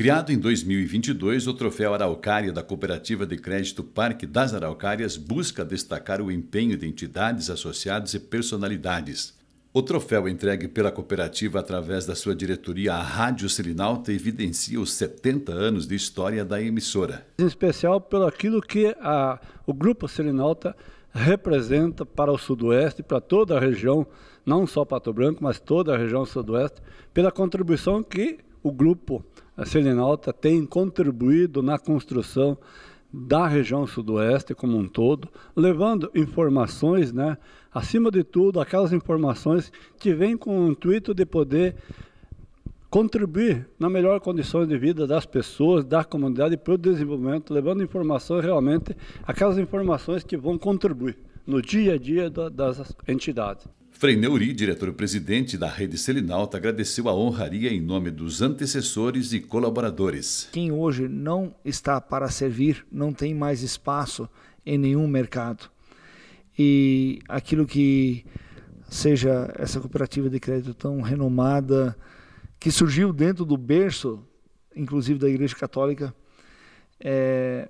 Criado em 2022, o Troféu Araucária da Cooperativa de Crédito Parque das Araucárias busca destacar o empenho de entidades associadas e personalidades. O troféu entregue pela cooperativa através da sua diretoria à Rádio Sirinalta evidencia os 70 anos de história da emissora. Em especial pelo aquilo que a, o Grupo Sirinalta representa para o Sudoeste, para toda a região, não só Pato Branco, mas toda a região Sudoeste, pela contribuição que o grupo Selinalta tem contribuído na construção da região sudoeste como um todo, levando informações, né, acima de tudo, aquelas informações que vêm com o intuito de poder contribuir na melhor condições de vida das pessoas, da comunidade para o desenvolvimento, levando informações realmente, aquelas informações que vão contribuir no dia a dia da, das entidades. Frei Neuri, diretor-presidente da Rede Selinalta, agradeceu a honraria em nome dos antecessores e colaboradores. Quem hoje não está para servir não tem mais espaço em nenhum mercado. E aquilo que seja essa cooperativa de crédito tão renomada, que surgiu dentro do berço, inclusive da Igreja Católica, é,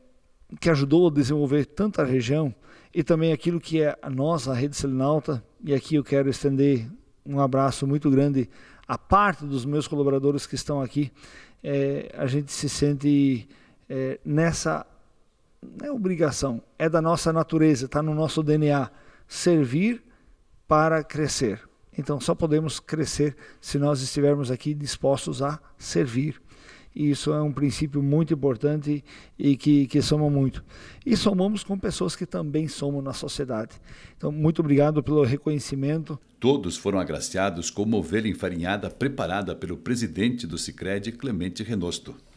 que ajudou a desenvolver tanta região, e também aquilo que é a nossa a rede Selinalta, e aqui eu quero estender um abraço muito grande a parte dos meus colaboradores que estão aqui, é, a gente se sente é, nessa é obrigação, é da nossa natureza, está no nosso DNA, servir para crescer. Então só podemos crescer se nós estivermos aqui dispostos a servir isso é um princípio muito importante e que, que soma muito. E somamos com pessoas que também somam na sociedade. Então, muito obrigado pelo reconhecimento. Todos foram agraciados com uma ovelha enfarinhada preparada pelo presidente do Cicred, Clemente Renosto.